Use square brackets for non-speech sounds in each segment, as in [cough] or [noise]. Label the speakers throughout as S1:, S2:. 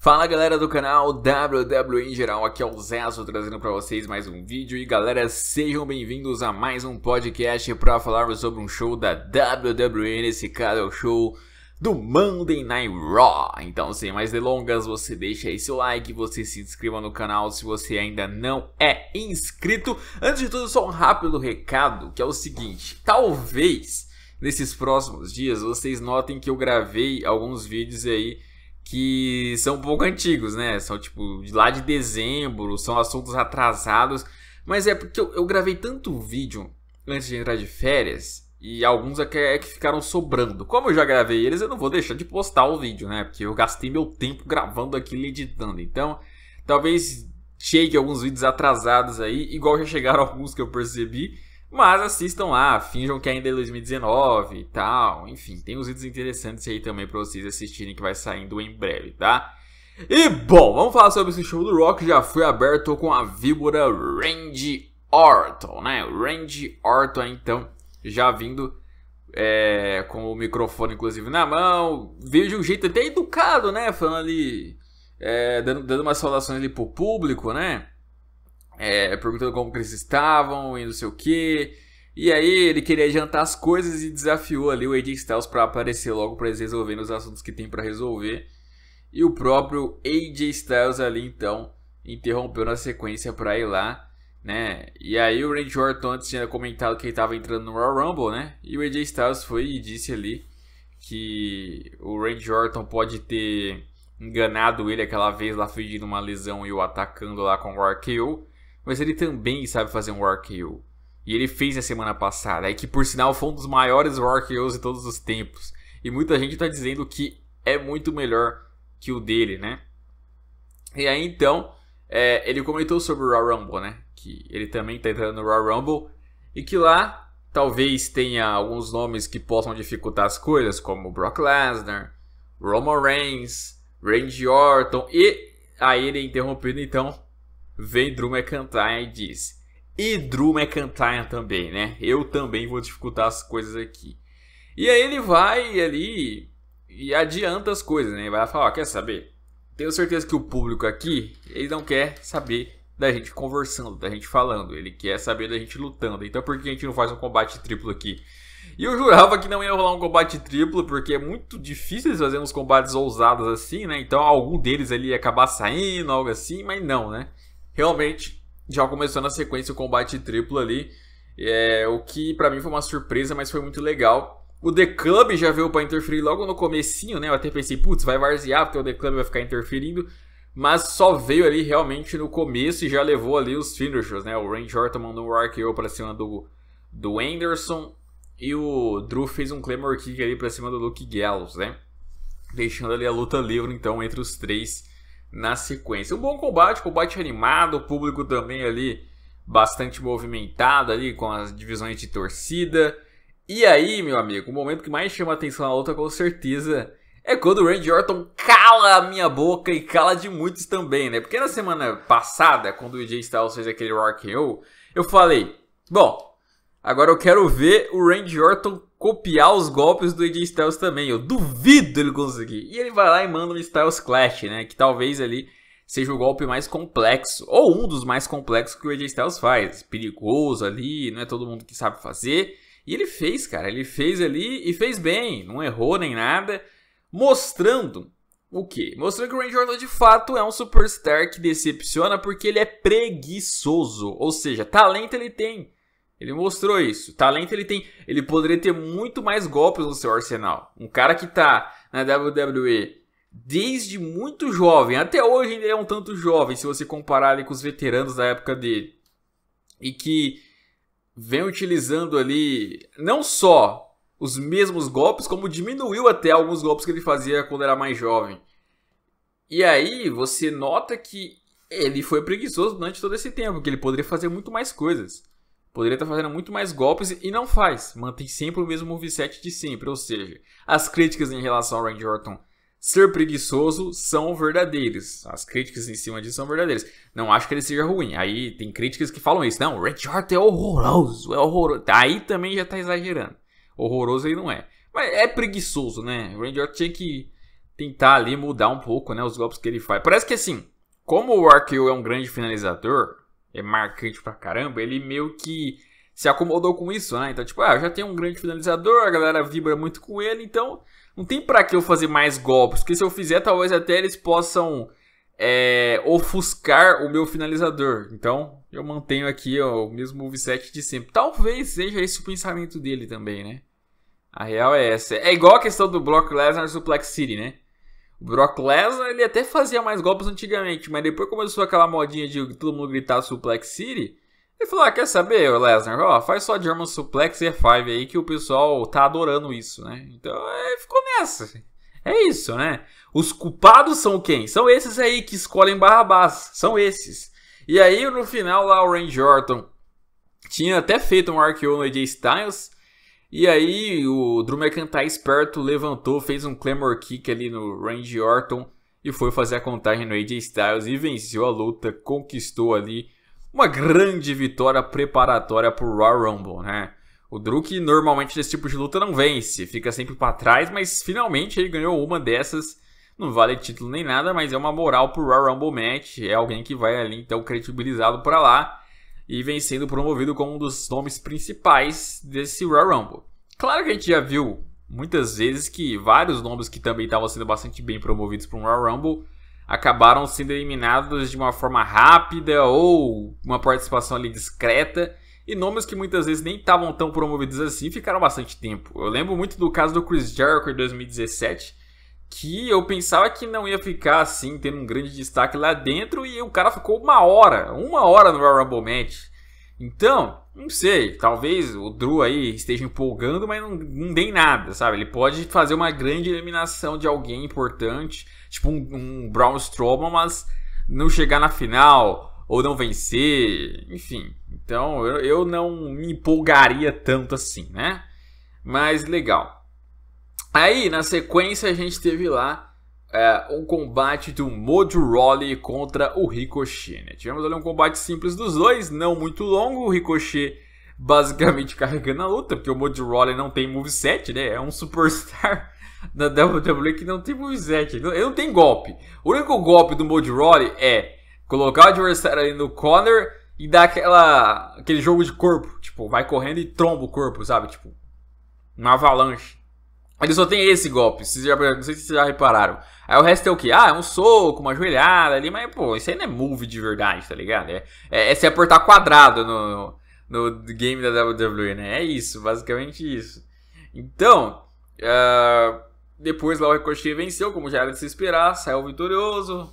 S1: Fala galera do canal WWE em geral, aqui é o Zezo trazendo para vocês mais um vídeo e galera, sejam bem-vindos a mais um podcast para falarmos sobre um show da WWE, nesse caso é o show do Monday Night Raw. Então, sem mais delongas, você deixa aí seu like, você se inscreva no canal se você ainda não é inscrito. Antes de tudo, só um rápido recado, que é o seguinte, talvez nesses próximos dias vocês notem que eu gravei alguns vídeos aí que são um pouco antigos, né? São tipo de lá de dezembro, são assuntos atrasados. Mas é porque eu, eu gravei tanto vídeo antes de entrar de férias e alguns é que, é que, ficaram sobrando. Como eu já gravei eles, eu não vou deixar de postar o vídeo, né? Porque eu gastei meu tempo gravando aquilo e editando. Então, talvez chegue alguns vídeos atrasados aí, igual já chegaram [laughs] alguns que eu percebi. Mas assistam lá, finjam que ainda é 2019 e tal. Enfim, tem uns vídeos interessantes aí também pra vocês assistirem que vai saindo em breve, tá? E bom, vamos falar sobre esse show do Rock já foi aberto com a víbora Randy Orton, né? Randy Orton, então, já vindo é, com o microfone, inclusive, na mão. Veio de um jeito até educado, né? Falando ali, é, dando, dando umas saudações ali pro público, né? é, perguntando como eles estavam e não sei o que. E aí ele queria adiantar as coisas e desafiou ali o AJ Styles para aparecer logo para eles resolverem os assuntos que tem para resolver. E o próprio AJ Styles ali então interrompeu na sequência para ir lá, né? E aí o Randy Orton antes tinha comentado que ele estava entrando no Royal Rumble, né? E o AJ Styles foi e disse ali que o Randy Orton pode ter enganado ele aquela vez lá fingindo uma lesão e o atacando lá com o RKO mas ele também sabe fazer um War KO. E ele fez na semana passada, e que por sinal foi um dos maiores War KOs de todos os tempos. E muita gente está dizendo que é muito melhor que o dele, né? E aí então, é, ele comentou sobre o Royal Rumble, né? Que ele também está entrando no Royal Rumble e que lá talvez tenha alguns nomes que possam dificultar as coisas, como Brock Lesnar, Roman Reigns, Randy Orton e aí ele é interrompido então vem Drew McIntyre é e diz: E Drew McIntyre é também, né? Eu também vou dificultar as coisas aqui. E aí ele vai ali e adianta as coisas, né? Ele vai falar: Quer saber? Tenho certeza que o público aqui, ele não quer saber da gente conversando, da gente falando. Ele quer saber da gente lutando. Então por que a gente não faz um combate triplo aqui? E eu jurava que não ia rolar um combate triplo, porque é muito difícil eles fazerem uns combates ousados assim, né? Então algum deles ali ia acabar saindo, algo assim, mas não, né? realmente já começou na sequência o combate triplo ali. É, o que para mim foi uma surpresa, mas foi muito legal. O The Club já veio para interferir logo no comecinho, né? Eu até pensei, putz, vai varzear porque o The Club vai ficar interferindo. Mas só veio ali realmente no começo e já levou ali os finishers, né? O Randy Orton mandou um RKO pra cima do, do Anderson. E o Drew fez um Claymore Kick ali pra cima do Luke Gallows, né? Deixando ali a luta livre, então, entre os três na sequência. Um bom combate, combate animado, o público também ali bastante movimentado ali com as divisões de torcida. E aí, meu amigo, o momento que mais chama a atenção na luta com certeza é quando o Randy Orton cala a minha boca e cala de muitos também, né? Porque na semana passada, quando o Jay Styles fez aquele Rock and Roll, eu falei, bom, Agora eu quero ver o Randy Orton copiar os golpes do AJ Styles também. Eu duvido ele conseguir. E ele vai lá e manda um Styles Clash, né? Que talvez ali seja o golpe mais complexo, ou um dos mais complexos que o AJ Styles faz. Perigoso ali, não é todo mundo que sabe fazer. E ele fez, cara. Ele fez ali e fez bem. Não errou nem nada. Mostrando o quê? Mostrando que o Randy Orton de fato é um superstar que decepciona porque ele é preguiçoso. Ou seja, talento ele tem. Ele mostrou isso. Talento ele tem. Ele poderia ter muito mais golpes no seu arsenal. Um cara que tá na WWE desde muito jovem. Até hoje ainda é um tanto jovem, se você comparar ali com os veteranos da época dele. E que vem utilizando ali não só os mesmos golpes, como diminuiu até alguns golpes que ele fazia quando era mais jovem. E aí você nota que ele foi preguiçoso durante todo esse tempo, que ele poderia fazer muito mais coisas. Poderia estar fazendo muito mais golpes e não faz. Mantém sempre o mesmo moveset de sempre. Ou seja, as críticas em relação ao Randy Orton ser preguiçoso são verdadeiras. As críticas em cima disso são verdadeiras. Não acho que ele seja ruim. Aí tem críticas que falam isso. Não, o Randy Orton é horroroso, é horroroso. Aí também já está exagerando. Horroroso ele não é. Mas é preguiçoso, né? O Randy Orton tinha que tentar ali mudar um pouco né, os golpes que ele faz. Parece que assim, como o Arkill é um grande finalizador, é marcante pra caramba, ele meio que se acomodou com isso, né? Então, tipo, ah, eu já tenho um grande finalizador, a galera vibra muito com ele, então não tem pra que eu fazer mais golpes, porque se eu fizer, talvez até eles possam é, ofuscar o meu finalizador. Então, eu mantenho aqui ó, o mesmo moveset de sempre. Talvez seja esse o pensamento dele também, né? A real é essa. É igual a questão do Brock Lesnar Suplex City, né? O Brock Lesnar, ele até fazia mais golpes antigamente, mas depois começou aquela modinha de todo mundo gritar Suplex City. Ele falou, ah, quer saber, Lesnar, ó, faz só German Suplex e F5 aí que o pessoal tá adorando isso, né? Então, é, ficou nessa. Assim. É isso, né? Os culpados são quem? São esses aí que escolhem Barrabás, são esses. E aí, no final lá, o Randy Orton tinha até feito um RKO no AJ Styles, e aí o Drew McIntyre esperto levantou, fez um Clamor Kick ali no Randy Orton e foi fazer a contagem no AJ Styles e venceu a luta, conquistou ali uma grande vitória preparatória para o Royal Rumble, né? O Drew que normalmente nesse tipo de luta não vence, fica sempre para trás, mas finalmente ele ganhou uma dessas. Não vale título nem nada, mas é uma moral pro Royal Rumble match, é alguém que vai ali então credibilizado para lá e vem sendo promovido como um dos nomes principais desse Royal Rumble. Claro que a gente já viu muitas vezes que vários nomes que também estavam sendo bastante bem promovidos para o Royal Rumble acabaram sendo eliminados de uma forma rápida ou uma participação ali discreta. E nomes que muitas vezes nem estavam tão promovidos assim ficaram bastante tempo. Eu lembro muito do caso do Chris Jericho em 2017, que eu pensava que não ia ficar assim, tendo um grande destaque lá dentro, e o cara ficou uma hora, uma hora no Royal Rumble match. Então, não sei, talvez o Drew aí esteja empolgando, mas não, não dei nada, sabe? Ele pode fazer uma grande eliminação de alguém importante, tipo um, um Braun Strowman, mas não chegar na final ou não vencer, enfim. Então, eu, eu não me empolgaria tanto assim, né? Mas legal. Aí, na sequência, a gente teve lá é, um combate do Moduroli contra o Ricochet. Né? Tivemos ali um combate simples dos dois, não muito longo. O Ricochet basicamente [laughs] carregando a luta, porque o Moduroli não tem moveset, né? É um superstar [laughs] da WWE que não tem moveset. Ele não, ele não tem golpe. O único golpe do Moduroli é colocar o adversário ali no corner e dar aquela, aquele jogo de corpo. Tipo, vai correndo e tromba o corpo, sabe? Tipo, uma avalanche. Ele só tem esse golpe, vocês já, não sei se vocês já repararam. Aí o resto é o que? Ah, é um soco, uma joelhada ali, mas pô, isso aí não é move de verdade, tá ligado? É, é, é se aportar quadrado no, no, no, game da WWE, né? É isso, basicamente isso. Então, uh, depois lá o Ricochet venceu, como já era de se esperar, saiu vitorioso.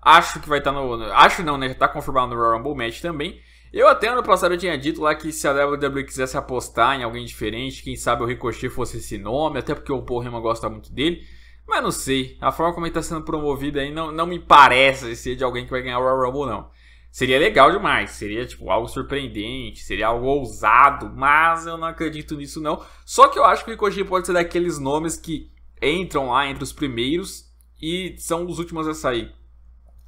S1: Acho que vai estar tá no, no. Acho não, né? Já tá confirmado no Royal Rumble Match também. Eu até ano passado eu tinha dito lá que se a WWE quisesse apostar em alguém diferente, quem sabe o Ricochet fosse esse nome, até porque o Paul Heyman gosta muito dele. Mas não sei, a forma como ele está sendo promovido aí não, não me parece ser de alguém que vai ganhar o Royal Rumble, não. Seria legal demais, seria tipo algo surpreendente, seria algo ousado, mas eu não acredito nisso não. Só que eu acho que o Ricochet pode ser daqueles nomes que entram lá entre os primeiros e são os últimos a sair.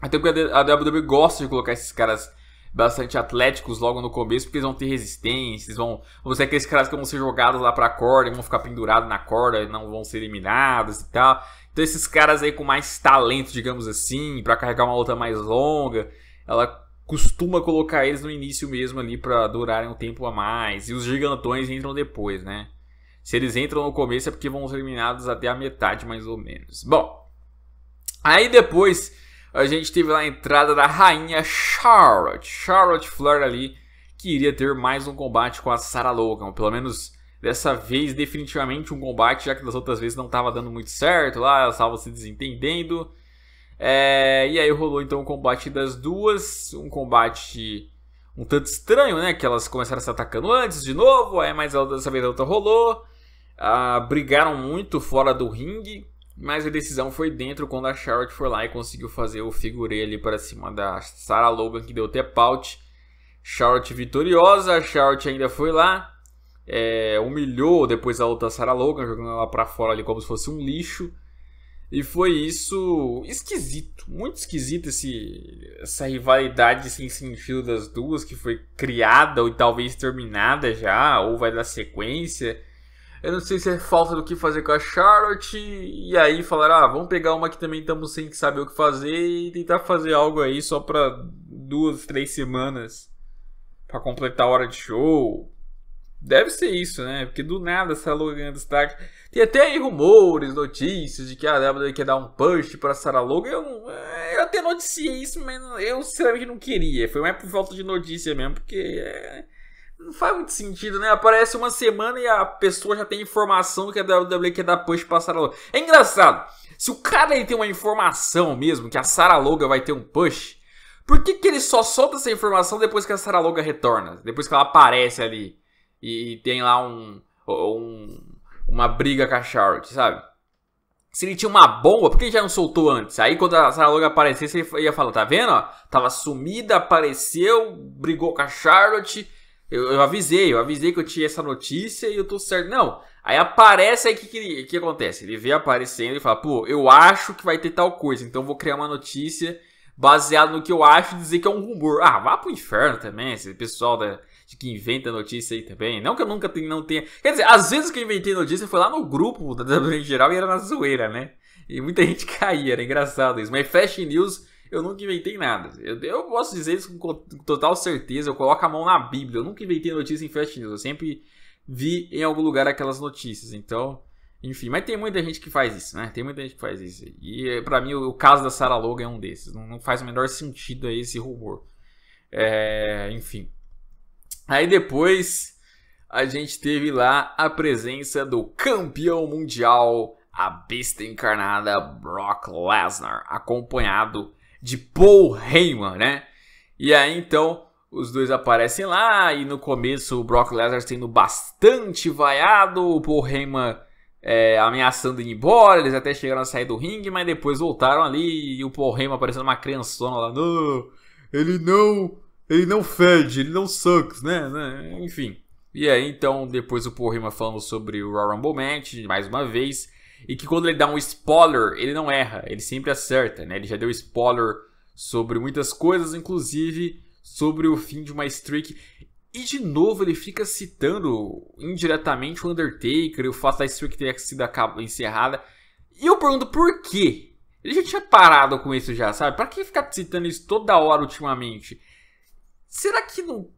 S1: Até porque a WWE gosta de colocar esses caras bastante atléticos logo no começo, porque eles vão ter resistência, eles vão, vão ser aqueles caras que vão ser jogados lá pra corda, vão ficar pendurados na corda, e não vão ser eliminados e tal. Então esses caras aí com mais talento, digamos assim, para carregar uma luta mais longa, ela costuma colocar eles no início mesmo ali para durarem um tempo a mais. E os gigantões entram depois, né? Se eles entram no começo é porque vão ser eliminados até a metade mais ou menos. Bom, aí depois a gente teve lá a entrada da rainha Charlotte. Charlotte Flair ali, que iria ter mais um combate com a Sarah Logan. Pelo menos dessa vez, definitivamente um combate, já que das outras vezes não estava dando muito certo lá, elas estavam se desentendendo. É, e aí rolou então o combate das duas, um combate um tanto estranho, né? Que elas começaram a se atacando antes de novo, aí mais dessa vez a outra rolou. Ah, brigaram muito fora do ringue, mas a decisão foi dentro quando a Charlotte foi lá e conseguiu fazer o figurei ali para cima da Sarah Logan, que deu até paut. Charlotte vitoriosa, a Charlotte ainda foi lá, é, humilhou depois a outra Sarah Logan, jogando ela para fora ali como se fosse um lixo. E foi isso esquisito, muito esquisito esse, essa rivalidade sem sentido das duas que foi criada ou talvez terminada já, ou vai dar sequência. Eu não sei se é falta do que fazer com a Charlotte. E aí falaram, ah, vamos pegar uma que também estamos sem saber o que fazer e tentar fazer algo aí só para duas, três semanas. para completar a hora de show. Deve ser isso, né? Porque do nada essa Logan ganha destaque. Tem até aí rumores, notícias de que a WWE quer dar um push pra Sarah Logan. Eu, é, eu até noticiei isso, mas eu sinceramente não queria. Foi mais por falta de notícia mesmo, porque é, não faz muito sentido, né? Aparece uma semana e a pessoa já tem informação que a WWE quer dar push pra Sarah Logan. É engraçado. Se o cara ele tem uma informação mesmo que a Sarah Logan vai ter um push, por que, que ele só solta essa informação depois que a Sarah Logan retorna? Depois que ela aparece ali e, e tem lá um, um, uma briga com a Charlotte, sabe? Se ele tinha uma bomba, por que ele já não soltou antes? Aí quando a Sarah Logan aparecesse, ele ia falar, tá vendo? Ó? Tava sumida, apareceu, brigou com a Charlotte eu, eu avisei, eu avisei que eu tinha essa notícia e eu tô certo. Não. Aí aparece aí o que, que, que acontece? Ele vê aparecendo e fala, pô, eu acho que vai ter tal coisa, então vou criar uma notícia baseado no que eu acho dizer que é um rumor. Ah, vá pro inferno também, esse pessoal da, que inventa notícia aí também. Não que eu nunca tenha, não tenha. Quer dizer, às vezes que eu inventei notícia foi lá no grupo da WWE em geral e era na zoeira, né? E muita [laughs] gente caía, era engraçado isso. Mas Fashion News eu nunca inventei nada. Eu, eu posso dizer isso com, total certeza. Eu coloco a mão na Bíblia. Eu nunca inventei notícia em fast news. Eu sempre vi em algum lugar aquelas notícias. Então, enfim. Mas tem muita gente que faz isso, né? Tem muita gente que faz isso. E eh, para mim, o, o, caso da Sarah Logan é um desses. Não, não faz o menor sentido aí esse rumor. É, enfim. Aí depois a gente teve lá a presença do campeão mundial, a besta encarnada Brock Lesnar, acompanhado de Paul Heyman, né? E aí então os dois aparecem lá e no começo o Brock Lesnar sendo bastante vaiado, o Paul Heyman é, ameaçando ir embora, eles até chegaram a sair do ringue, mas depois voltaram ali e o Paul Heyman aparecendo uma criançona lá, não, ele não, ele não fede, ele não sucks, né? né? Enfim. E aí então depois o Paul Heyman falando sobre o Royal Rumble Match, mais uma vez, e que quando ele dá um spoiler, ele não erra, ele sempre acerta, né? Ele já deu spoiler sobre muitas coisas, inclusive sobre o fim de uma streak. E de novo ele fica citando indiretamente o Undertaker, o fato da streak ter sido encerrada. E eu pergunto por quê? Ele já tinha parado com isso já, sabe? Para que ficar citando isso toda hora ultimamente? Será que não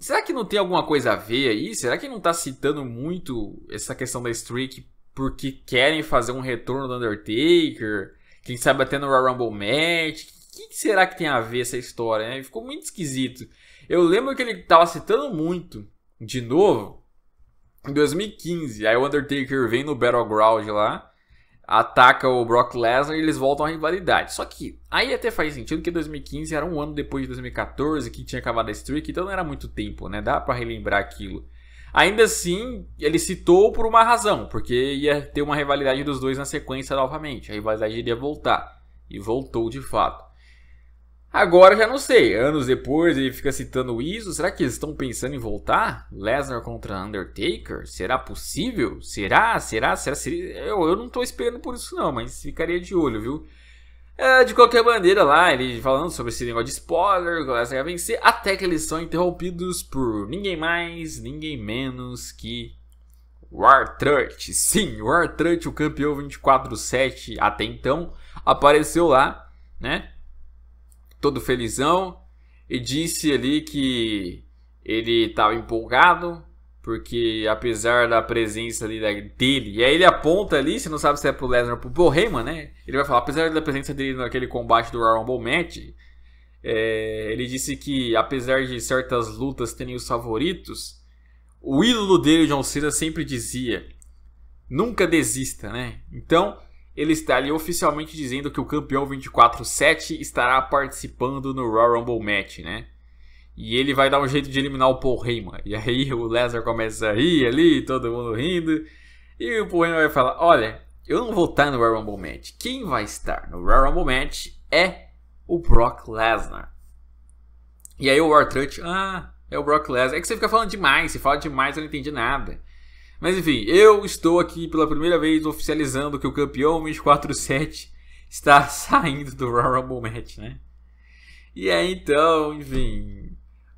S1: Será que não tem alguma coisa a ver aí? Será que não tá citando muito essa questão da streak porque querem fazer um retorno do Undertaker, quem sabe até no Royal Rumble match. O que, será que tem a ver essa história? Né? Ficou muito esquisito. Eu lembro que ele tava citando muito, de novo, em 2015. Aí o Undertaker vem no Battleground lá, ataca o Brock Lesnar e eles voltam à rivalidade. Só que aí até faz sentido que 2015 era um ano depois de 2014, que tinha acabado a streak, então não era muito tempo, né? Dá para relembrar aquilo. Ainda assim, ele citou por uma razão, porque ia ter uma rivalidade dos dois na sequência novamente. A rivalidade iria voltar. E voltou de fato. Agora já não sei, anos depois ele fica citando isso. Será que eles estão pensando em voltar? Lesnar contra Undertaker? Será possível? Será? Será? Será? Será? Eu, eu não estou esperando por isso, não, mas ficaria de olho, viu? É, de qualquer maneira, lá, ele falando sobre esse negócio de spoiler, começa a vencer, até que eles são interrompidos por ninguém mais, ninguém menos que o Sim, o o campeão 24-7 até então, apareceu lá, né? Todo felizão, e disse ali que ele estava empolgado porque apesar da presença ali dele, e aí ele aponta ali, você não sabe se é pro Lesnar ou pro Paul Heyman, né? Ele vai falar, apesar da presença dele naquele combate do Royal Rumble Match, é, ele disse que apesar de certas lutas terem os favoritos, o ídolo dele, John Cena, sempre dizia, nunca desista, né? Então, ele está ali oficialmente dizendo que o campeão 24-7 estará participando no Royal Rumble Match, né? E ele vai dar um jeito de eliminar o Paul Heyman. E aí o Lesnar começa a rir ali, todo mundo rindo. E o Paul Heyman vai falar: Olha, eu não vou estar no Royal Rumble Match. Quem vai estar no Royal Rumble Match é o Brock Lesnar. E aí o Wartrut, ah, é o Brock Lesnar. É que você fica falando demais, você fala demais, eu não entendi nada. Mas enfim, eu estou aqui pela primeira vez oficializando que o campeão 24-7 está [laughs] saindo do Royal Rumble Match, né? E aí então, enfim,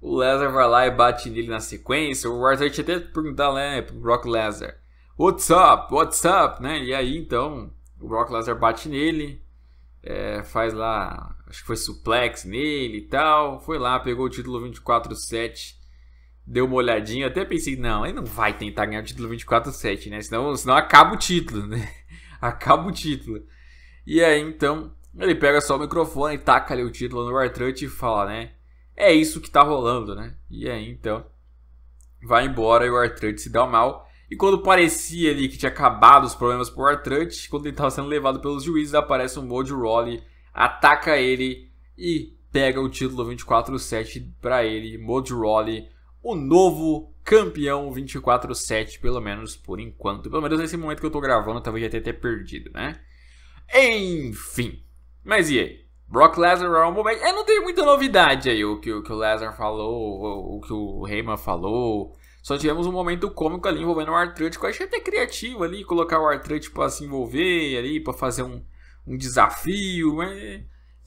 S1: o Lesnar vai lá e bate nele na sequência. O Arthur tinha até perguntar né, pro Brock Lesnar: What's up? What's up? Né? E aí então o Brock Lesnar bate nele, é, faz lá, acho que foi suplex nele e tal. Foi lá, pegou o título 24-7, deu uma olhadinha. Até pensei: não, ele não vai tentar ganhar o título 24-7, né? Senão, senão acaba o título, né? [laughs] acaba o título. E aí então ele pega só o microfone e taca ali o título no Artrut e fala, né? É isso que tá rolando, né? E aí então vai embora e o Artrud se dá mal. E quando parecia ali que tinha acabado os problemas pro Artrud, quando ele estava sendo levado pelos juízes, aparece um Mojo Rawley, ataca ele e pega o título 24-7 para ele, Mojo Rawley, o novo campeão 24-7, pelo menos por enquanto. Pelo menos nesse momento que eu tô gravando, talvez já tenha até perdido, né? Enfim. Mas e aí? Brock Lesnar, Royal é Match. É, não tem muita novidade aí o que o, que o Lesnar falou, o, o, que o Heyman falou. Só tivemos um momento cômico ali envolvendo o Artrante, que eu achei até criativo ali, colocar o Artrante tipo, pra se envolver ali, pra fazer um, um desafio. Mas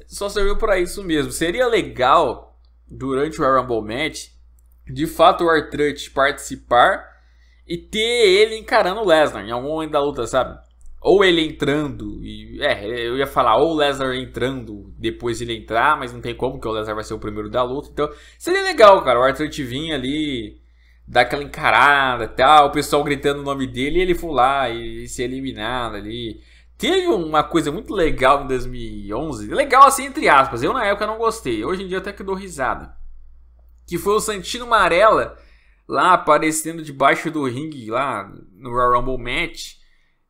S1: só serviu para isso mesmo. Seria legal, durante o Rumble Match, de fato o Artrante participar e ter ele encarando o Lesnar em algum momento da luta, sabe? Ou ele entrando, e, é, eu ia falar, ou o Lesnar entrando, depois ele entrar, mas não tem como, que o Lesnar vai ser o primeiro da luta. Então, seria legal, cara, o Arthur te vinha ali, dar aquela encarada tal, o pessoal gritando o nome dele e ele foi lá e, e ser eliminado ali. Teve uma coisa muito legal em 2011, legal assim, entre aspas, eu na época não gostei, hoje em dia até que dou risada. Que foi o Santino Marella lá aparecendo debaixo do ringue, lá no Royal Rumble Match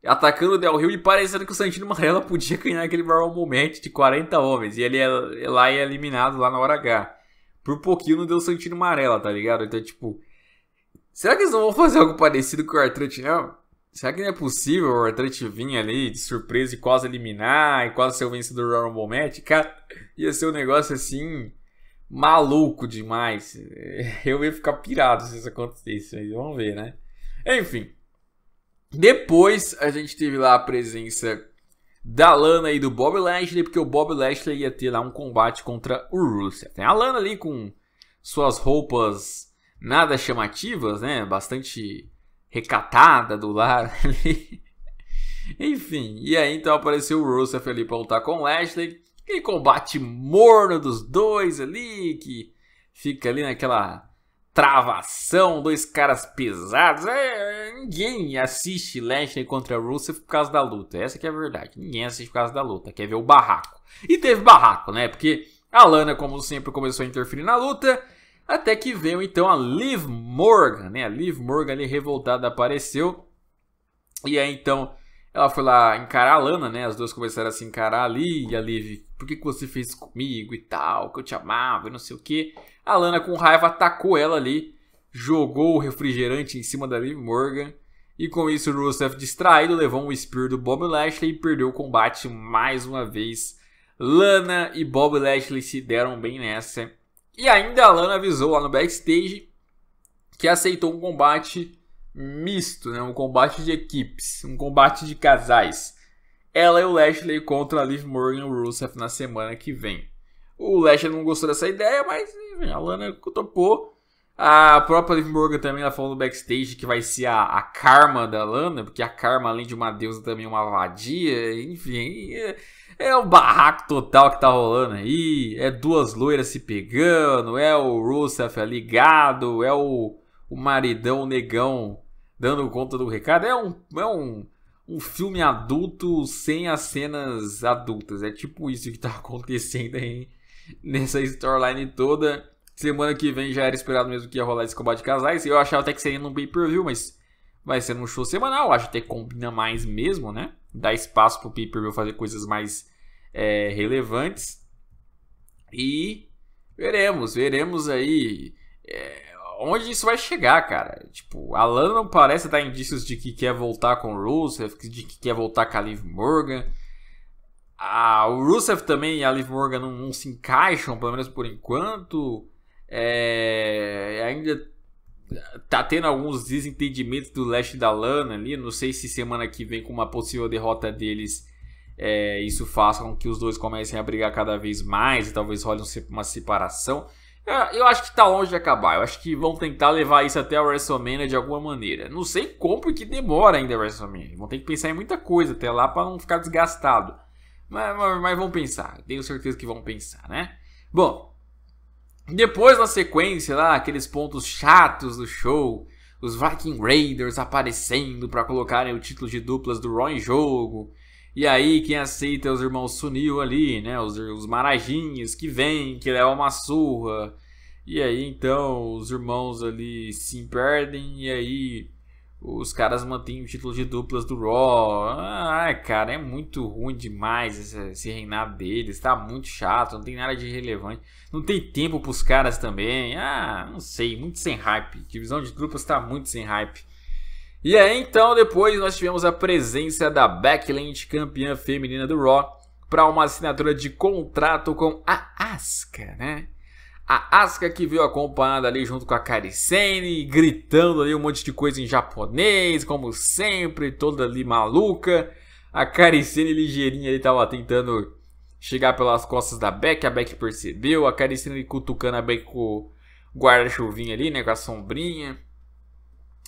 S1: atacando o Del Rio e parecendo que o Santino Marella podia ganhar aquele Royal Match de 40 homens. E ele é lá e é eliminado lá na hora H. Por pouquinho não deu Santino Marella, tá ligado? Então, tipo. Será que eles não vão fazer algo parecido com o Artrante, não? Será que não é possível o Artrante vir ali de surpresa e quase eliminar e quase ser o vencedor do Royal Match? Cara, ia ser um negócio assim. maluco demais. [laughs] Eu ia ficar pirado se isso acontecesse, mas vamos ver, né? Enfim. Depois a gente teve lá a presença da Lana e do Bob Lashley, porque o Bob Lashley ia ter lá um combate contra o Rusev. Tem a Lana ali com suas roupas nada chamativas, né? Bastante recatada do lar [laughs] ali. Enfim, e aí então apareceu o Rusev ali pra lutar com o Lashley. Aquele combate morno dos dois ali, que fica ali naquela travação, dois caras pesados. É, ninguém assiste Lashley contra Rusev por causa da luta. Essa que é a verdade. Ninguém assiste por causa da luta. Quer ver o barraco. E teve barraco, né? Porque a Lana, como sempre, começou a interferir na luta. Até que veio então a Liv Morgan, né? A Liv Morgan ali revoltada apareceu. E aí então ela foi lá encarar a Lana, né? As duas começaram a se encarar ali. E a Liv, por que, que você fez isso comigo e tal? Que eu te amava e não sei o que. A Lana, com raiva, atacou ela ali. Jogou o refrigerante em cima da Liv Morgan. E com isso, o Rusev, distraído, levou um Spear do Bob Lashley e perdeu o combate mais uma vez. Lana e Bob Lashley se deram bem nessa. E ainda a Lana avisou lá no backstage que aceitou um combate misto, né? um combate de equipes, um combate de casais. Ela e o Lashley contra a Liv Morgan e o Rusev na semana que vem. O Lashley não gostou dessa ideia, mas enfim, a Lana topou. A própria Liv Morgan também ela falou no backstage que vai ser a, a, karma da Lana, porque a karma, além de uma deusa, também é uma vadia. Enfim, é, é um barraco total que tá rolando aí. É duas loiras se pegando, é o Rusev ligado, é o o maridão negão dando conta do recado. É um, é um, um filme adulto sem as cenas adultas. É tipo isso que tá [laughs] acontecendo aí nessa storyline toda. Semana que vem já era esperado mesmo que ia rolar esse combate de casais. Eu achava até que seria num pay-per-view, mas vai ser num show semanal. Acho até que combina mais mesmo, né? Dá espaço pro pay-per-view fazer coisas mais é, relevantes. E veremos, veremos aí. É, onde isso vai chegar, cara? Tipo, a Lana parece dar indícios de que quer voltar com o Rusev, de que quer voltar com a Liv Morgan. Ah, o Rusev também e a Liv Morgan não, não se encaixam, pelo menos por enquanto. É, ainda tá tendo alguns desentendimentos do leste da Lana ali. Não sei se semana que vem, com uma possível derrota deles, é, isso faça com que os dois comecem a brigar cada vez mais e talvez role uma separação. Eu acho que tá longe de acabar. Eu acho que vão tentar levar isso até o WrestleMania de alguma maneira. Não sei como porque demora ainda o WrestleMania. Vão ter que pensar em muita coisa até lá para não ficar desgastado. Mas, mas, mas vão pensar. Tenho certeza que vão pensar, né? Bom, depois na sequência lá, aqueles pontos chatos do show. Os Viking Raiders aparecendo para colocarem o título de duplas do Raw em jogo. E aí, quem aceita é os irmãos Sunil ali, né? Os, os marajinhos que vêm, que levam uma surra. E aí, então, os irmãos ali se perdem. E aí, os caras mantêm o título de duplas do Raw. Ah, cara, é muito ruim demais esse, esse reinado deles. Tá muito chato, não tem nada de relevante. Não tem tempo pros caras também. Ah, não sei, muito sem hype. Divisão de duplas tá muito sem hype. E aí é, então depois nós tivemos a presença da Backlund, campeã feminina do Raw, para uma assinatura de contrato com a Asuka, né? A Asuka que veio acompanhada ali junto com a Karisene, gritando ali um monte de coisa em japonês, como sempre, toda ali maluca. A Karisene ligeirinha ali tava tentando chegar pelas costas da Beck, a Beck percebeu, a Karisene cutucando a Beck com o guarda-chuvinha ali, né, com a sombrinha.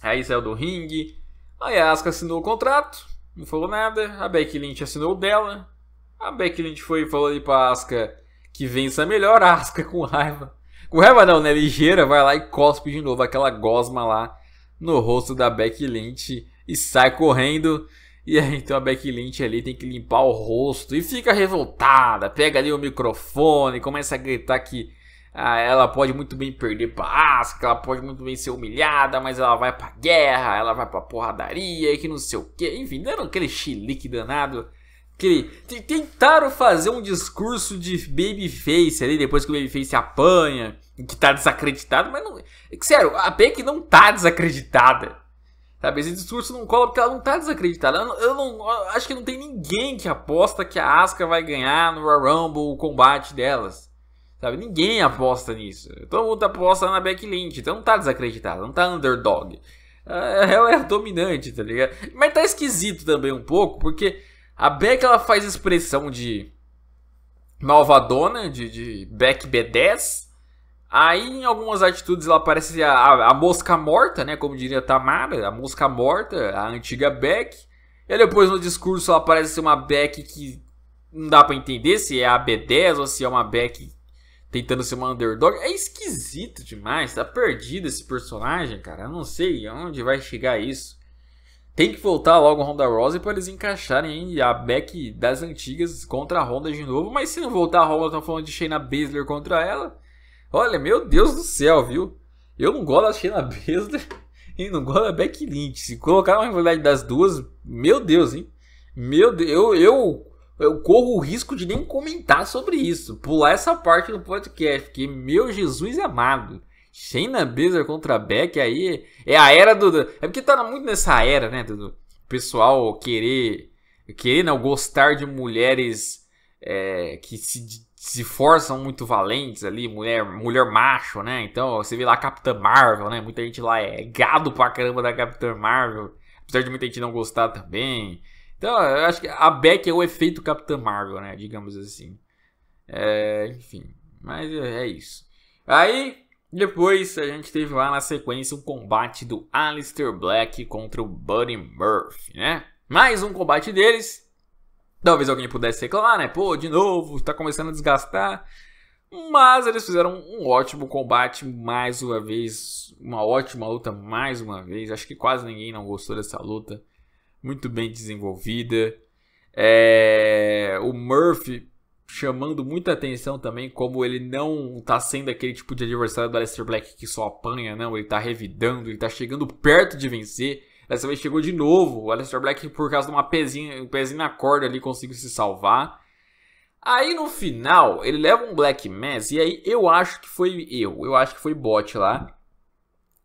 S1: Aí saiu do ringue. A Yasuka assinou o contrato, não falou nada. A Becky Lynch assinou dela. A Becky Lynch foi e falou ali pra Asuka que vença melhor. A Asuka com raiva. Com raiva não, né? Ligeira, vai lá e cospe de novo aquela gosma lá no rosto da Becky Lynch e sai correndo. E aí então a Becky Lynch ali tem que limpar o rosto e fica revoltada, pega ali o microfone, começa a gritar que ah, ela pode muito bem perder pra Asuka, ela pode muito bem ser humilhada, mas ela vai pra guerra, ela vai pra porradaria, que não sei o que. Enfim, deram aquele chilique danado. Aquele... Tentaram fazer um discurso de babyface ali, depois que o babyface apanha, que tá desacreditado, mas não... É sério, a Beck é não tá desacreditada. Sabe, esse discurso não cola porque ela não tá desacreditada. Eu não, eu não eu acho que não tem ninguém que aposta que a Asuka vai ganhar no Royal Rumble o combate delas. Sabe? Ninguém aposta nisso. Todo mundo aposta na backlink. Então não tá desacreditado, não tá underdog. É, é, ela é dominante, tá ligado? Mas tá esquisito também um pouco, porque a Beck ela faz expressão de malvadona, de, de Beck B10. Aí em algumas atitudes ela parece a, a, a, mosca morta, né? Como diria Tamara, a mosca morta, a antiga Beck. E depois no discurso ela parece ser uma Beck que não dá para entender se é a B10 ou se é uma Beck tentando ser uma underdog. É esquisito demais, tá perdido esse personagem, cara. Eu não sei onde vai chegar isso. Tem que voltar logo a Ronda Rose para eles encaixarem a Beck das antigas contra a Ronda de novo. Mas se não voltar a Ronda, tá falando de Shayna Baszler contra ela. Olha, meu Deus do céu, viu? Eu não gosto da Shayna Baszler [laughs] e não gosto da Beck Lynch. Se colocar uma rivalidade das duas, meu Deus, hein? Meu Deus, eu, eu eu corro o risco de nem comentar sobre isso, pular essa parte do podcast, porque meu Jesus amado. Shayna Baszler contra Beck aí é a era do. É porque tá muito nessa era, né, do pessoal querer. Querer, não, gostar de mulheres é, que se, se forçam muito valentes ali, mulher, mulher macho, né? Então você vê lá a Capitã Marvel, né? Muita gente lá é gado pra caramba da Capitã Marvel, apesar de muita gente não gostar também. Então, eu acho que a Beck é o efeito Capitã Marvel, né? Digamos assim. É, enfim, mas é, é isso. Aí, depois a gente teve lá na sequência um combate do Alistair Black contra o Buddy Murphy, né? Mais um combate deles. Talvez alguém pudesse reclamar, né? Pô, de novo, tá começando a desgastar. Mas eles fizeram um ótimo combate mais uma vez, uma ótima luta mais uma vez. Acho que quase ninguém não gostou dessa luta muito bem desenvolvida. É, o Murphy chamando muita atenção também, como ele não está sendo aquele tipo de adversário do Aleister Black que só apanha, não. Ele está revidando, ele está chegando perto de vencer. Dessa vez chegou de novo. O Aleister Black, por causa de uma pezinha, um pezinho na corda ali, conseguiu se salvar. Aí no final, ele leva um Black Mass, e aí eu acho que foi erro, eu acho que foi bot lá.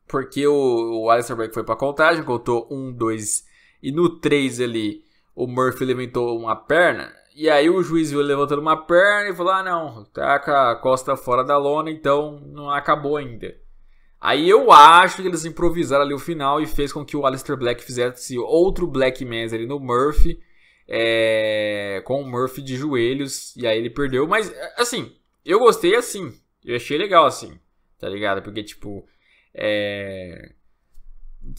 S1: Porque o, o Alistair Black foi pra contagem, contou 1, 2 e no 3 ali, o Murphy levantou uma perna. E aí o juiz viu levantando uma perna e falou: ah, não, tá com a costa fora da lona, então não acabou ainda. Aí eu acho que eles improvisaram ali o final e fez com que o Alistair Black fizesse outro Black Mesa ali no Murphy. É, com o Murphy de joelhos. E aí ele perdeu. Mas, assim, eu gostei assim. Eu achei legal assim. Tá ligado? Porque, tipo. É,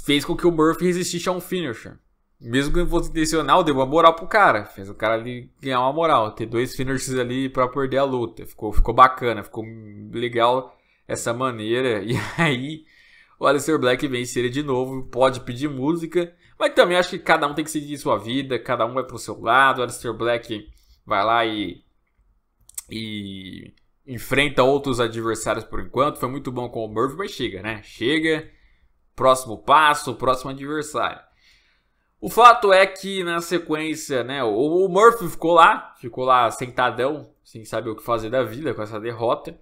S1: fez com que o Murphy resistisse a um finisher mesmo que não fosse intencional, deu uma moral pro cara. Fez o cara ali ganhar uma moral. Ter dois finishes ali pra perder a luta. Ficou, ficou bacana, ficou legal essa maneira. [laughs] E aí o Aleister Black vence ele de novo. Pode pedir música. Mas também acho que cada um tem que seguir sua vida. Cada um vai pro seu lado. O Aleister Black vai lá e. E enfrenta outros adversários por enquanto. Foi muito bom com o Murphy, mas chega, né? Chega. Próximo passo, próximo adversário. O fato é que na sequência, né, o, Murphy ficou lá, ficou lá sentadão, sem saber o que fazer da vida com essa derrota.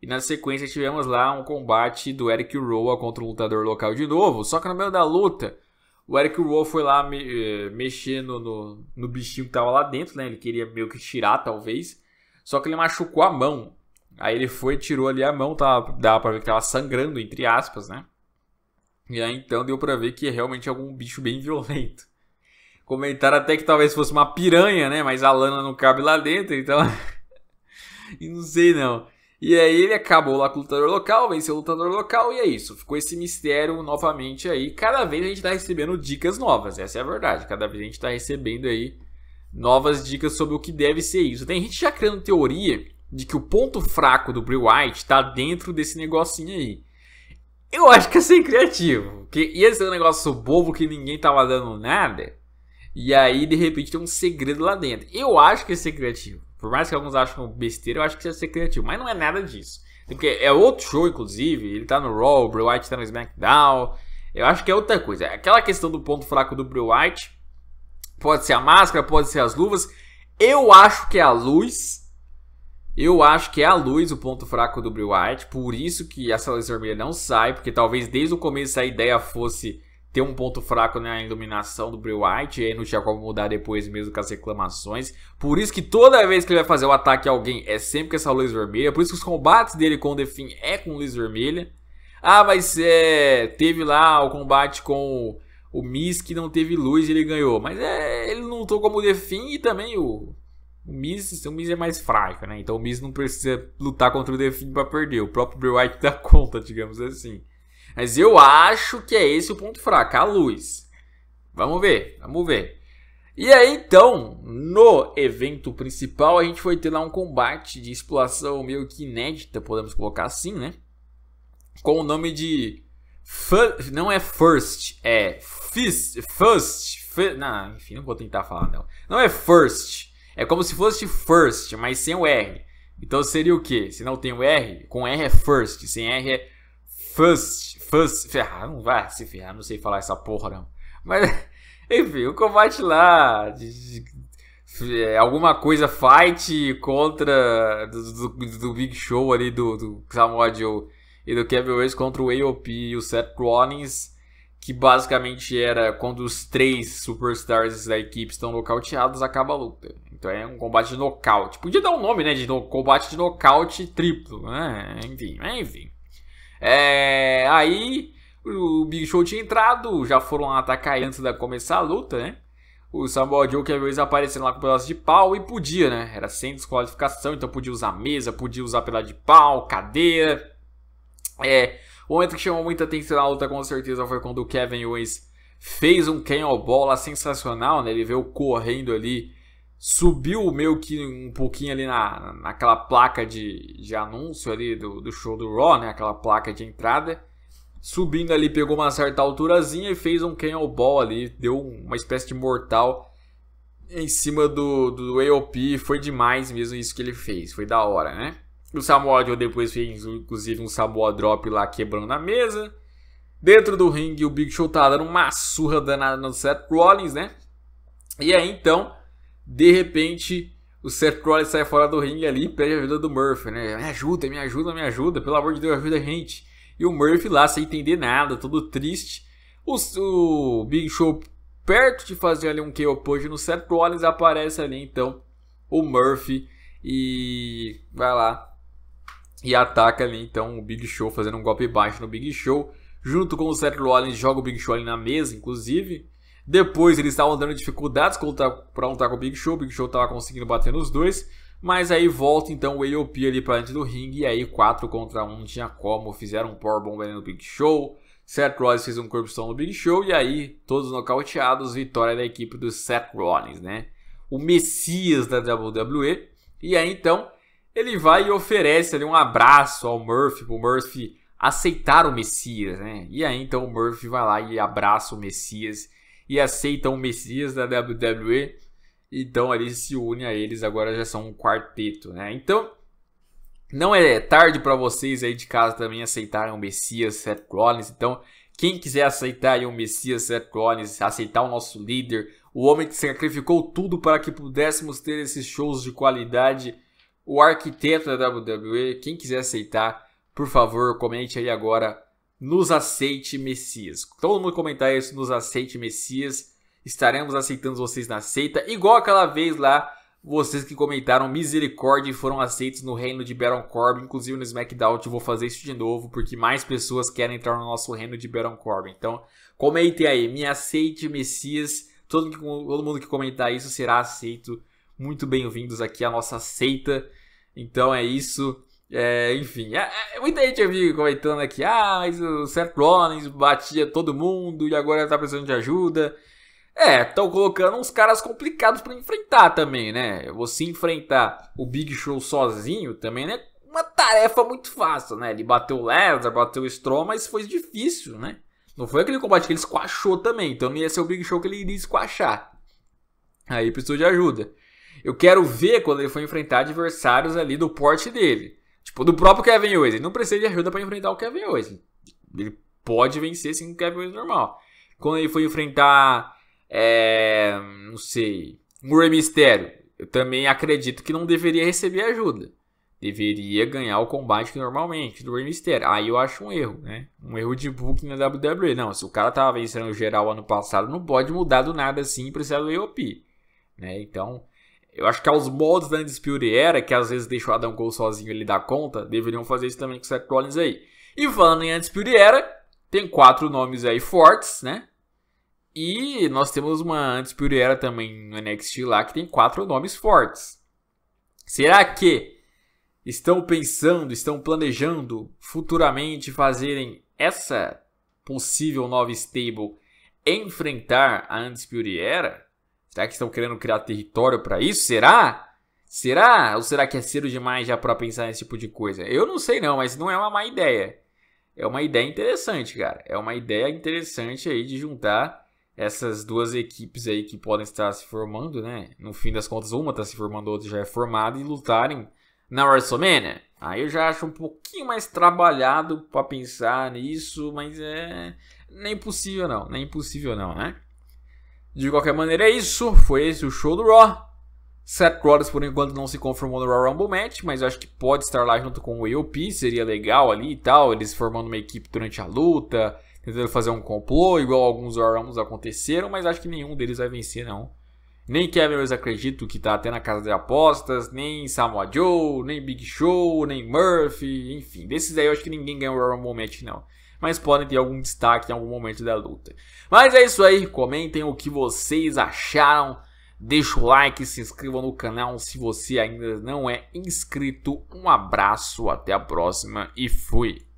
S1: E na sequência tivemos lá um combate do Eric Roa contra o lutador local de novo. Só que no meio da luta, o Eric Rowe foi lá me, eh, mexendo no, no bichinho que tava lá dentro, né? Ele queria meio que tirar, talvez. Só que ele machucou a mão. Aí ele foi, tirou ali a mão, tava, dava pra ver que tava sangrando, entre aspas, né? E aí então deu para ver que é realmente algum bicho bem violento. Comentaram até que talvez fosse uma piranha, né? Mas a lana não cabe lá dentro, então. [laughs] e não sei não. E aí ele acabou lá com o lutador local, venceu o lutador local e é isso. Ficou esse mistério novamente aí. Cada vez a gente tá recebendo dicas novas, essa é a verdade. Cada vez a gente tá recebendo aí novas dicas sobre o que deve ser isso. Tem gente já criando teoria de que o ponto fraco do Bray White tá dentro desse negocinho aí. Eu acho que é ser criativo. Que ia ser um negócio bobo que ninguém tava dando nada. E aí, de repente, tem um segredo lá dentro. Eu acho que é ser criativo. Por mais que alguns acham besteira, eu acho que é ser criativo. Mas não é nada disso. Porque é outro show, inclusive. Ele tá no Raw, o Bray White tá no SmackDown. Eu acho que é outra coisa. Aquela questão do ponto fraco do Bray White. Pode ser a máscara, pode ser as luvas. Eu acho que é a luz eu acho que é a luz o ponto fraco do Bray White, por isso que essa luz vermelha não sai, porque talvez desde o começo a ideia fosse ter um ponto fraco na iluminação do Bray White e aí não tinha como mudar depois mesmo com as reclamações. Por isso que toda vez que ele vai fazer o ataque a alguém é sempre com essa luz vermelha, por isso que os combates dele com o Defin é com luz vermelha. Ah, mas é, teve lá o combate com o Miss que não teve luz e ele ganhou. Mas é, ele não lutou como o Defin e também o o Miz, o Miz é mais fraco, né? Então o Miz não precisa lutar contra o The Fiend pra perder. O próprio Bray dá [laughs] conta, digamos assim. Mas eu acho que é esse o ponto fraco, a luz. Vamos ver, vamos ver. E aí então, no evento principal, a gente foi ter lá um combate de exploração meio que inédita, podemos colocar assim, né? Com o nome de. Não é First, é Fist. First. não, enfim, não vou tentar falar Não. não é First. É como se fosse first, mas sem o R. Então seria o quê? Se não tem o R, com R é first, sem R é first, first. Ferrar, não vai se ferrar, não sei falar essa porra não. Mas, [laughs] enfim, o combate lá. De, de, de, é, alguma coisa fight contra. do, do, do Big Show ali, do, do Samoa Joe e do Kevin Owens contra o AOP e o Seth Rollins que basicamente era quando os três superstars da equipe estão nocauteados, acaba a luta. Então é um combate de nocaute. Podia dar um nome, né? De no, combate de nocaute triplo. Né? Enfim, enfim. É, aí o Big Show tinha entrado, já foram atacar antes de começar a luta, né? O Samuel Joe que às vezes aparecendo lá com um pedaço de pau e podia, né? Era sem desqualificação, então podia usar mesa, podia usar pedaço de pau, cadeira. É, o momento que chamou muita atenção na luta, com certeza, foi quando o Kevin Owens fez um canhão bola sensacional, né? Ele veio correndo ali, subiu meio que um pouquinho ali na, naquela placa de, de anúncio ali do, do show do Raw, né? Aquela placa de entrada. Subindo ali, pegou uma certa alturazinha e fez um canhão ball ali, deu uma espécie de mortal em cima do, do AOP. Foi demais mesmo isso que ele fez, foi da hora, né? O Samoa Joe depois fez, inclusive, um Samoa Drop lá quebrando a mesa. Dentro do ringue, o Big Show tá dando uma surra danada no Seth Rollins, né? E aí, então, de repente, o Seth Rollins sai fora do ringue ali e pede a ajuda do Murphy, né? Me ajuda, me ajuda, me ajuda. Pelo amor de Deus, ajuda a gente. E o Murphy lá, sem entender nada, todo triste. O, o Big Show, perto de fazer ali um KO Pudge no Seth Rollins, aparece ali, então, o Murphy. E vai lá, e ataca ali então o Big Show fazendo um golpe baixo no Big Show. Junto com o Seth Rollins joga o Big Show ali na mesa, inclusive. Depois eles estavam dando dificuldades para lutar com o Big Show, o Big Show estava conseguindo bater nos dois. Mas aí volta então o AOP ali para dentro do ringue e aí 4 contra 1 tinha como, fizeram um powerbomb ali no Big Show. Seth Rollins fez um corrupção no Big Show e aí todos nocauteados, vitória da equipe do Seth Rollins, né? O Messias da WWE. E aí então ele vai e oferece ali um abraço ao Murphy, pro Murphy aceitar o Messias, né? E aí então o Murphy vai lá e abraça o Messias e aceita o Messias da WWE. Então ali se une a eles, agora já são um quarteto, né? Então não é tarde para vocês aí de casa também aceitarem o Messias Seth Rollins. Então, quem quiser aceitar aí o Messias Seth Rollins, aceitar o nosso líder, o homem que sacrificou tudo para que pudéssemos ter esses shows de qualidade o arquiteto da WWE. Quem quiser aceitar, por favor, comente aí agora. Nos aceite, Messias. Todo mundo comentar isso, nos aceite, Messias. Estaremos aceitando vocês na seita, igual aquela vez lá vocês que comentaram misericórdia e foram aceitos no reino de Baron Corbin, inclusive no SmackDown, eu vou fazer isso de novo, porque mais pessoas querem entrar no nosso reino de Baron Corbin. Então, comentem aí, me aceite, Messias. Todo, todo mundo que comentar isso será aceito muito bem-vindos aqui à nossa seita. Então é isso. É, enfim, é, é muita gente eu comentando aqui, ah, mas o Seth Rollins batia todo mundo e agora tá precisando de ajuda. É, estão colocando uns caras complicados para enfrentar também, né? Você enfrentar o Big Show sozinho também não é uma tarefa muito fácil, né? Ele bateu o Lesnar, bateu o Strowman, mas foi difícil, né? Não foi aquele combate que ele esquachou também, então não ia ser o Big Show que ele iria esquachar. Aí precisou de ajuda. Eu quero ver quando ele for enfrentar adversários ali do porte dele. Tipo, do próprio Kevin Owens. Ele não precisa de ajuda para enfrentar o Kevin Owens. Ele pode vencer sim o Kevin Owens normal. Quando ele for enfrentar, é, não sei, um Rey Mysterio, eu também acredito que não deveria receber ajuda. Deveria ganhar o combate normalmente do Rey Mysterio. Aí eu acho um erro, né? Um erro de booking na WWE. Não, se o cara tava vencendo geral ano passado, não pode mudar do nada assim e precisar do EOP. Né? Então, eu acho que aos moldes da Undisputed Era, que às vezes deixa o Adam Cole sozinho ele dá conta, deveriam fazer isso também com o Seth Rollins aí. E falando em Undisputed Era, tem quatro nomes aí fortes, né? E nós temos uma Undisputed Era também no NXT lá que tem quatro nomes fortes. Será que estão pensando, estão planejando futuramente fazerem essa possível nova stable enfrentar a Undisputed Era? Será que estão querendo criar território para isso? Será? Será? Ou será que é cedo demais já para pensar nesse tipo de coisa? Eu não sei não, mas não é uma má ideia. É uma ideia interessante, cara. É uma ideia interessante aí de juntar essas duas equipes aí que podem estar se formando, né? No fim das contas, uma está se formando, a outra já é formada e lutarem na WrestleMania. Aí eu já acho um pouquinho mais trabalhado para pensar nisso, mas é nem possível não, nem possível não, né? De qualquer maneira, é isso. Foi esse o show do Raw. Seth Rollins, por enquanto, não se confirmou no Royal Rumble Match, mas eu acho que pode estar lá junto com o AOP, seria legal ali e tal. Eles formando uma equipe durante a luta, tentando fazer um complô, igual alguns Royal Rumbles aconteceram, mas acho que nenhum deles vai vencer, não. Nem Kevin Owens acredito que tá até na casa de apostas, nem Samoa Joe, nem Big Show, nem Murphy, enfim. Desses aí eu acho que ninguém ganhou o Royal Rumble Match, não mas podem ter algum destaque em algum momento da luta. Mas é isso aí, comentem o que vocês acharam. Deixa o like, se inscreva no canal se você ainda não é inscrito. Um abraço, até a próxima e fui!